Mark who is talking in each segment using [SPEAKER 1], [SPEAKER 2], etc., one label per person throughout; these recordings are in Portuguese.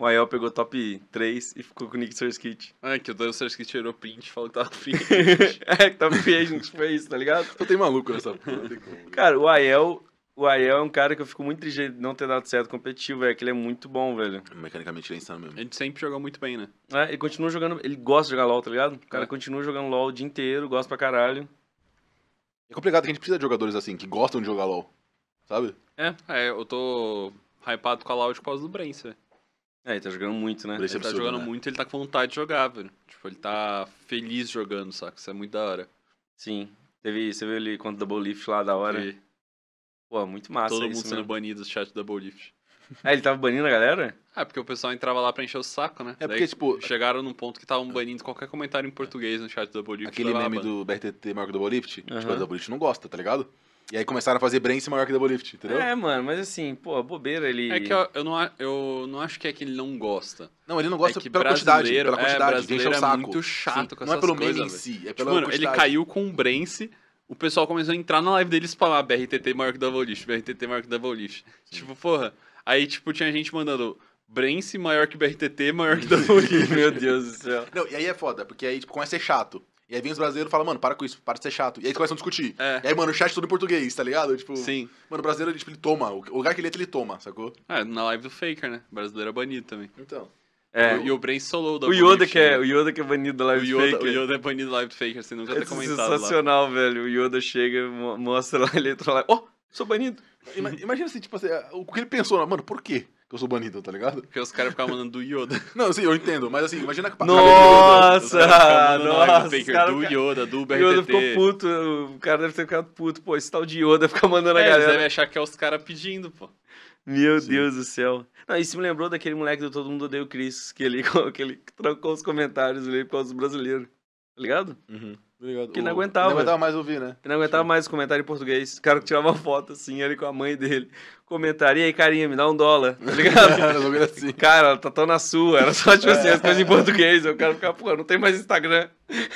[SPEAKER 1] O Ayel pegou top 3 e ficou com o Nick Surskit.
[SPEAKER 2] É, ah, que o Dan Surskit tirou print e falou que tava free
[SPEAKER 1] é, que tava free gente foi isso, tá ligado? Eu tenho maluco nessa porra. Cara, o Ayel, o Ayel é um cara que eu fico muito triste de não ter dado certo competitivo, é que ele é muito bom, velho. Mecanicamente ele é insano mesmo. Ele sempre jogou muito bem, né? É, ele continua jogando, ele gosta de jogar LoL, tá ligado? O cara é. continua jogando LoL o dia inteiro, gosta pra caralho.
[SPEAKER 3] É complicado que a gente precisa de jogadores assim, que gostam de jogar LoL, sabe?
[SPEAKER 2] É, é eu tô hypado com a Loud por causa do Brence, velho. É, ele tá jogando muito, né? Ele é tá absurdo, tá jogando né? muito ele tá com vontade de jogar, velho. Tipo, ele tá feliz jogando,
[SPEAKER 1] saca? Isso é muito da hora. Sim. Teve, você viu ele contra o Double Lift lá da hora? Vi. Pô, muito massa. Todo mundo né? sendo mesmo. banido do chat do Double Lift. É, ele tava banindo a galera? É, porque o pessoal
[SPEAKER 2] entrava lá pra encher o saco, né? É Daí, porque, tipo. Chegaram num ponto que estavam banindo qualquer comentário em português no chat do Double
[SPEAKER 3] Lift. Aquele meme do BRTT maior que o Double Lift? Uhum. Tipo, o Double Lift não gosta, tá ligado? E aí começaram a fazer Brance maior que lift, entendeu? É,
[SPEAKER 1] mano, mas assim, pô, bobeira ele. É que eu, eu, não, eu não acho que é que ele
[SPEAKER 2] não gosta. Não, ele não gosta é pela quantidade. Pela é, quantidade, é, de o saco. É muito chato Sim, com Não é pelo coisas, meme em si, é pela tipo, mano, ele caiu com um Brance, o pessoal começou a entrar na live deles e falar ah, BRTT maior que lift, BRTT maior que Doublelift. Tipo, porra. Aí, tipo, tinha gente mandando. Brence maior que BRTT, maior que Double Meu Deus do céu.
[SPEAKER 3] Não, e aí é foda, porque aí tipo, começa a ser chato. E aí vem os brasileiros e falam, mano, para com isso, para de ser chato. E aí eles começam a discutir. É. E aí, mano, o chat é todo em português, tá ligado? Tipo, Sim. Mano, o brasileiro, ele, tipo, ele toma. O lugar que ele entra, ele toma, sacou?
[SPEAKER 2] É, na live do Faker, né? O brasileiro é banido também.
[SPEAKER 3] Então. É, o, e o Brain solou da o Yoda que é O Yoda que é banido da live do Faker. O Yoda é
[SPEAKER 2] banido da live
[SPEAKER 1] do Faker, você nunca é ter comentado sensacional, lá. velho. O Yoda chega, mostra lá, ele entra lá, oh, sou
[SPEAKER 3] banido. Imagina assim, tipo assim, o que ele pensou, né? mano, por quê? que eu sou banido, tá ligado?
[SPEAKER 1] Porque os caras ficam
[SPEAKER 2] mandando do Yoda.
[SPEAKER 3] Não, sim, eu entendo, mas assim, imagina que Nossa! Yoda, nossa! Baker, cara, do Yoda, do BRTT. Yoda ficou puto, o cara deve ter ficado puto, pô, esse tal de Yoda ficar mandando é, a galera. Eles devem
[SPEAKER 1] achar que é os caras pedindo, pô. Meu sim. Deus do céu. Não, isso me lembrou daquele moleque do Todo Mundo odeio Chris, que ele, que ele trocou os comentários ali por causa do brasileiros, tá ligado? Uhum. Obrigado. Tá que não aguentava. Não aguentava mais ouvir, né? Que não aguentava mais comentário em português. O cara que tirava uma foto assim, ele com a mãe dele. Comentaria, aí, carinha, me dá um dólar, tá ligado? era assim. Cara, tá tão na sua. Era só, tipo assim, é. as coisas em português. Eu quero ficar, pô, não tem mais Instagram.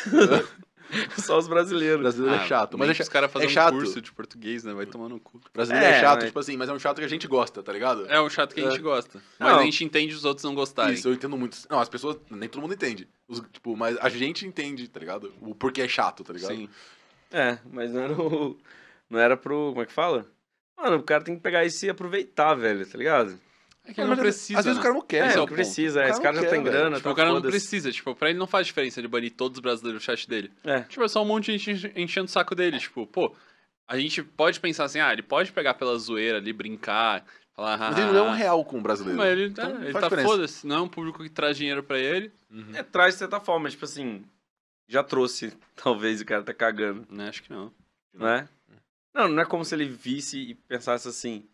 [SPEAKER 2] Só os brasileiros. O brasileiro é ah, é chato. Mas é, é chato. Os caras fazem é chato. um curso de português, né? Vai tomar no cu. brasileiro é, é chato, mas... tipo
[SPEAKER 3] assim, mas é um chato que a gente gosta, tá ligado? É um chato que a gente é. gosta. Mas não. a gente entende os outros não gostarem. Isso, eu entendo muito. Não, as pessoas, nem todo mundo entende. Os, tipo, mas a gente entende, tá ligado? O porquê é chato, tá ligado? Sim. É, mas não era o. Não era pro. Como é que fala?
[SPEAKER 1] Mano, o cara tem que pegar isso e aproveitar, velho, tá ligado? É que é, ele não precisa. Às vezes o né? cara não quer. É, né? tipo, é não precisa, esse cara já tem grana. Tipo, o cara não precisa.
[SPEAKER 2] Tipo, pra ele não faz diferença ele banir todos os brasileiros do chat dele. É. Tipo, é só um monte de gente enchendo o saco dele. Tipo, pô, a gente pode pensar assim, ah, ele pode pegar pela zoeira ali, brincar, falar. Mas ele ah, não é um real
[SPEAKER 3] com o brasileiro. Mas ele, tá, então, é, ele tá foda-se,
[SPEAKER 1] não é um público que traz dinheiro pra ele. Uhum. É, traz de certa forma, tipo assim, já trouxe, talvez, o cara tá cagando. Não, né, acho que não. Não é? Não, não é como se ele visse e pensasse assim,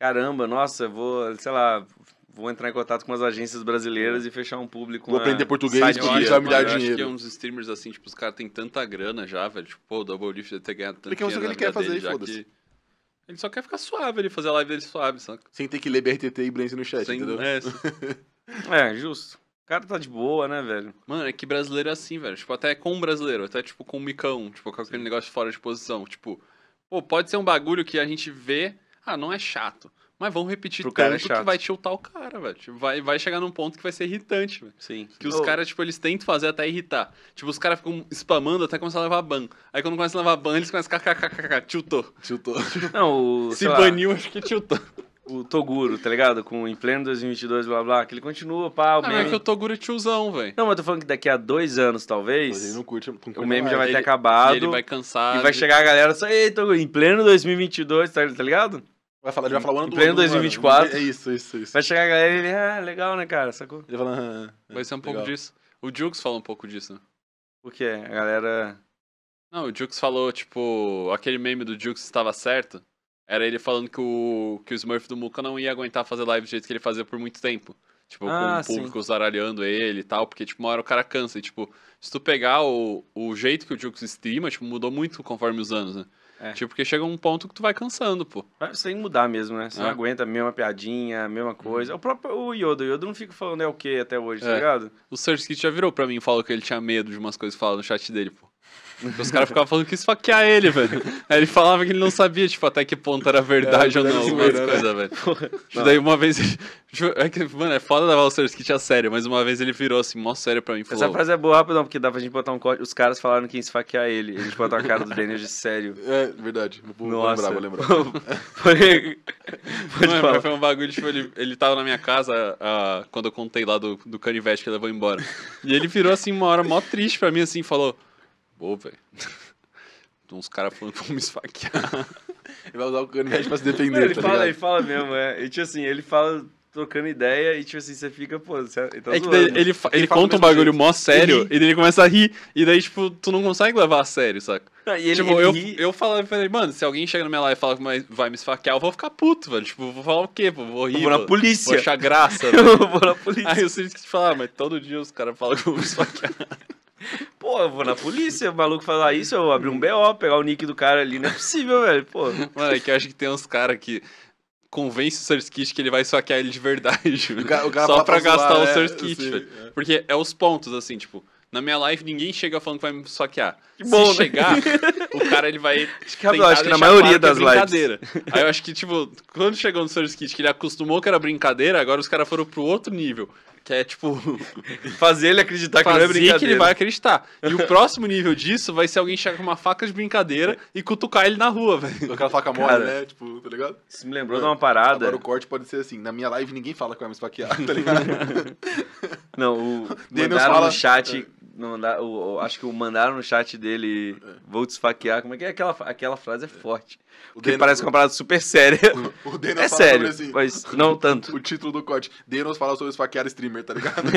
[SPEAKER 1] caramba, nossa, vou, sei lá, vou entrar em contato com as agências brasileiras é. e fechar um público. Vou aprender português e vai me dar dinheiro. acho que é uns streamers assim, tipo, os caras têm
[SPEAKER 2] tanta grana já, velho. Tipo, pô, o Double Lift deve ter ganhado tanto Porque Porque é o que ele quer fazer, foda-se. Ele só quer ficar suave, ele fazer a live dele suave, saca? Sem ter que ler BRTT e Blaze no chat, Sem... entendeu? É, é, justo. O cara tá de boa, né, velho? Mano, é que brasileiro é assim, velho. Tipo, até com um brasileiro, até tipo com um micão, tipo, com aquele Sim. negócio fora de posição. Tipo, pô, pode ser um bagulho que a gente vê ah, não é chato. Mas vão repetir Pro tanto cara é que vai tiltar o cara, velho. Tipo, vai, vai chegar num ponto que vai ser irritante, velho. Sim. Que os oh. caras, tipo, eles tentam fazer até irritar. Tipo, os caras ficam spamando até começar a levar ban. Aí quando começa a levar ban, eles começam a kkkk, tiltou. Tiltou.
[SPEAKER 1] Não, o, Se baniu, acho que tiltou o Toguro, tá ligado? Com em pleno 2022, blá blá, que ele continua, pá, o não, ah, É que o Toguro é tiozão, velho. Não, mas eu tô falando que daqui a dois anos, talvez, curte, o meme já vai ter acabado. ele vai cansar. E vai de... chegar a galera só, ei, Toguro, em pleno 2022, tá, tá, ligado? Vai falar, ele vai falar o ano em pleno 2024. Mano. É isso, isso, isso. Vai chegar a galera e ele, ah, legal, né, cara,
[SPEAKER 3] sacou? Ele vai falar, ah, ah, Vai ser um legal. pouco disso.
[SPEAKER 1] O Jukes fala um pouco disso, né? O que? A galera...
[SPEAKER 2] Não, o Jukes falou, tipo, aquele meme do Jukes estava certo. Era ele falando que o, que o Smurf do Muka não ia aguentar fazer live do jeito que ele fazia por muito tempo. Tipo, ah, com o público sim. zaralhando ele e tal, porque, tipo, uma hora o cara cansa. E, tipo, se tu pegar o, o jeito que o Jukes streama, tipo, mudou muito conforme os anos, né? É. Tipo, porque chega um ponto que tu vai cansando, pô.
[SPEAKER 1] É, sem mudar mesmo, né? Você é. não aguenta a mesma piadinha, a mesma coisa. Uhum. O próprio o Yoda, o Yoda não fica falando é o que até hoje, tá é. tá ligado?
[SPEAKER 2] O Sergio Kit já virou pra mim e falou que ele tinha medo de umas coisas que no chat dele, pô. Os caras ficavam falando que esfaquear ele, velho. Aí ele falava que ele não sabia, tipo, até que ponto era verdade é, ou não, algumas coisa, né? coisas, velho. Não. Tipo, daí uma vez. Tipo, é que, mano, é foda da o Service a sério, mas uma vez ele virou assim, mó sério pra mim. Falou, Essa frase
[SPEAKER 1] é boa, não, porque dá pra gente botar um código. Os caras falaram que ia esfaquear ele. gente botou a cara do Daniel de sério. É, verdade. Vou, Nossa. vou lembrar, vou lembrar.
[SPEAKER 2] foi... Mano, foi um bagulho, tipo, ele, ele tava na minha casa uh, quando eu contei lá do, do canivete que ele levou embora. E ele virou assim, uma hora mó triste pra mim, assim, falou. Pô, velho. Tem uns caras falando que vão me esfaquear.
[SPEAKER 3] ele vai usar o canivete
[SPEAKER 2] pra se defender. Mano, ele tá fala, ligado? ele
[SPEAKER 1] fala mesmo, é. E tipo assim, ele fala trocando ideia e tipo assim, você fica, pô, você é, tá é que daí,
[SPEAKER 2] ele, ele, ele conta um bagulho jeito. mó sério e daí ele começa a rir e daí, tipo, tu não consegue levar a sério, saca? Não, e ele, tipo, ele eu, ri... eu falei, falei, mano, se alguém chega na minha live e fala que vai me esfaquear, eu vou ficar puto, velho. Tipo, vou falar o quê? Pô? Vou rir. Eu vou na polícia. Vou achar graça. eu vou na polícia.
[SPEAKER 1] Aí eu sei que te falar, ah, mas todo dia os caras falam que eu vou me esfaquear. Pô, eu vou na polícia, o maluco falar ah, isso, eu abri abrir um BO, pegar o nick do cara ali, não é possível, velho, pô. Mano, é que eu acho que tem uns
[SPEAKER 2] caras que convence o Surskit que ele vai saquear ele de verdade. O cara, o cara só pra gastar zoar, o Surskit, é, assim, é. Porque é os pontos, assim, tipo, na minha live ninguém chega falando que vai me saquear. Que Se bom, né? chegar, o cara ele vai. Acho que, eu acho que na maioria é das é brincadeira. lives. Aí eu acho que, tipo, quando chegou no Surskit que ele acostumou que era brincadeira, agora os caras foram pro outro nível.
[SPEAKER 1] Que é tipo, fazer ele acreditar fazer que não é brincadeira. que ele vai
[SPEAKER 2] acreditar. E o próximo nível disso vai ser alguém chegar com uma faca de brincadeira e cutucar ele na rua, velho. Aquela faca mole, Cara, né?
[SPEAKER 3] Tipo, tá ligado? Isso me lembrou é. de uma parada. Agora o corte pode ser assim: na minha live ninguém fala que vai me esfaquear, tá ligado?
[SPEAKER 1] não, o. Mandaram fala... no chat ah, Manda, o, o, acho que o mandaram no chat dele, é. vou te esfaquear. Como é que é? Aquela, aquela frase é, é forte. O porque parece uma parada super
[SPEAKER 3] séria. O, o é fala sério, sobre assim, mas não tanto. O título do corte. Denos fala sobre esfaquear streamer, tá ligado?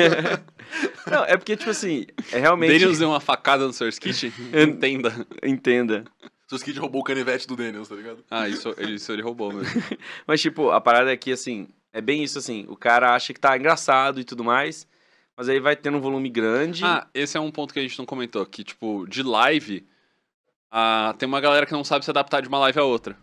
[SPEAKER 3] não, é porque, tipo assim, é realmente... Denos
[SPEAKER 2] deu uma facada no seu skit?
[SPEAKER 1] Entenda. Entenda. Seu skit roubou o canivete do Daniels, tá ligado? Ah, isso ele, isso ele roubou mesmo. mas, tipo, a parada é que, assim, é bem isso, assim, o cara acha que tá engraçado e tudo mais... Mas aí vai tendo um volume grande. Ah, esse é um ponto que a gente não comentou, que, tipo, de
[SPEAKER 2] live, ah, tem uma galera que não sabe se adaptar de uma live a outra.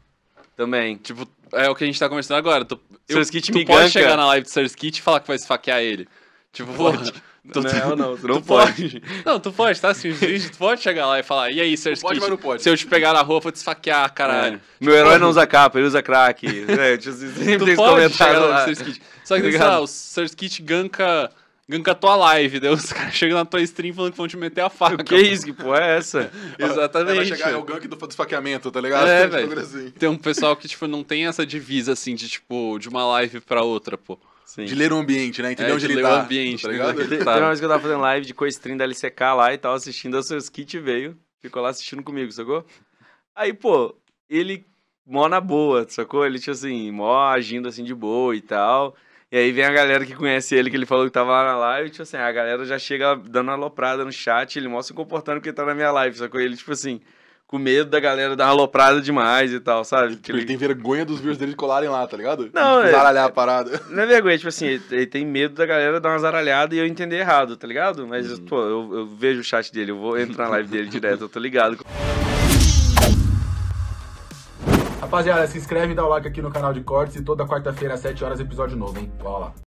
[SPEAKER 2] Também. Tipo, é o que a gente tá conversando agora. Tu, eu, tu pode ganca. chegar na live do Surskit e falar que vai esfaquear ele.
[SPEAKER 1] Tipo, pode. Pô, Tu, não, não, tu não tu pode.
[SPEAKER 2] pode. Não, tu pode, tá? Sim, tu pode chegar lá e falar, e aí, Sir Pode, mas não pode. Se eu te pegar na rua, eu vou te esfaquear, caralho. É. Meu herói não
[SPEAKER 1] usa capa, ele usa crack. é, sempre tu tem pode chegar lá, lá. Só que, tá sei lá, o
[SPEAKER 2] Sir ganka ganca a tua live. Daí os caras chegam na tua stream falando que vão te meter a faca. que é isso? Que porra é essa?
[SPEAKER 3] Exatamente. Vai chegar, é o gank do esfaqueamento, tá ligado? É, tipo, velho. Assim.
[SPEAKER 2] Tem um pessoal que, tipo, não tem essa divisa, assim, de, tipo, de uma live pra outra, pô. Sim. De ler o ambiente, né? Entendeu é, onde de ele ler tá. o ambiente, tá ligado? Tem, tá. uma vez
[SPEAKER 1] que eu tava fazendo live de co-stream da LCK lá e tal, assistindo, a seus kit veio, ficou lá assistindo comigo, sacou? Aí, pô, ele mó na boa, sacou? Ele, tipo assim, mó agindo assim de boa e tal. E aí vem a galera que conhece ele, que ele falou que tava lá na live, tipo assim, a galera já chega dando aloprada no chat, ele mostra se comportando porque tá na minha live, só que ele, tipo assim, com medo da galera dar aloprada demais e tal, sabe? Tipo, ele, ele tem
[SPEAKER 3] vergonha dos vídeos dele colarem lá, tá ligado? Não, tipo, é. Zaralhar a parada.
[SPEAKER 1] Não é vergonha, tipo assim, ele, ele, tem medo da galera dar uma zaralhada e eu entender errado, tá ligado? Mas, uhum. pô, eu, eu vejo o chat dele, eu vou entrar na live dele direto, eu tô ligado.
[SPEAKER 3] Rapaziada, se inscreve e dá o like aqui no canal de cortes e toda quarta-feira às 7 horas episódio novo, hein? Cola lá.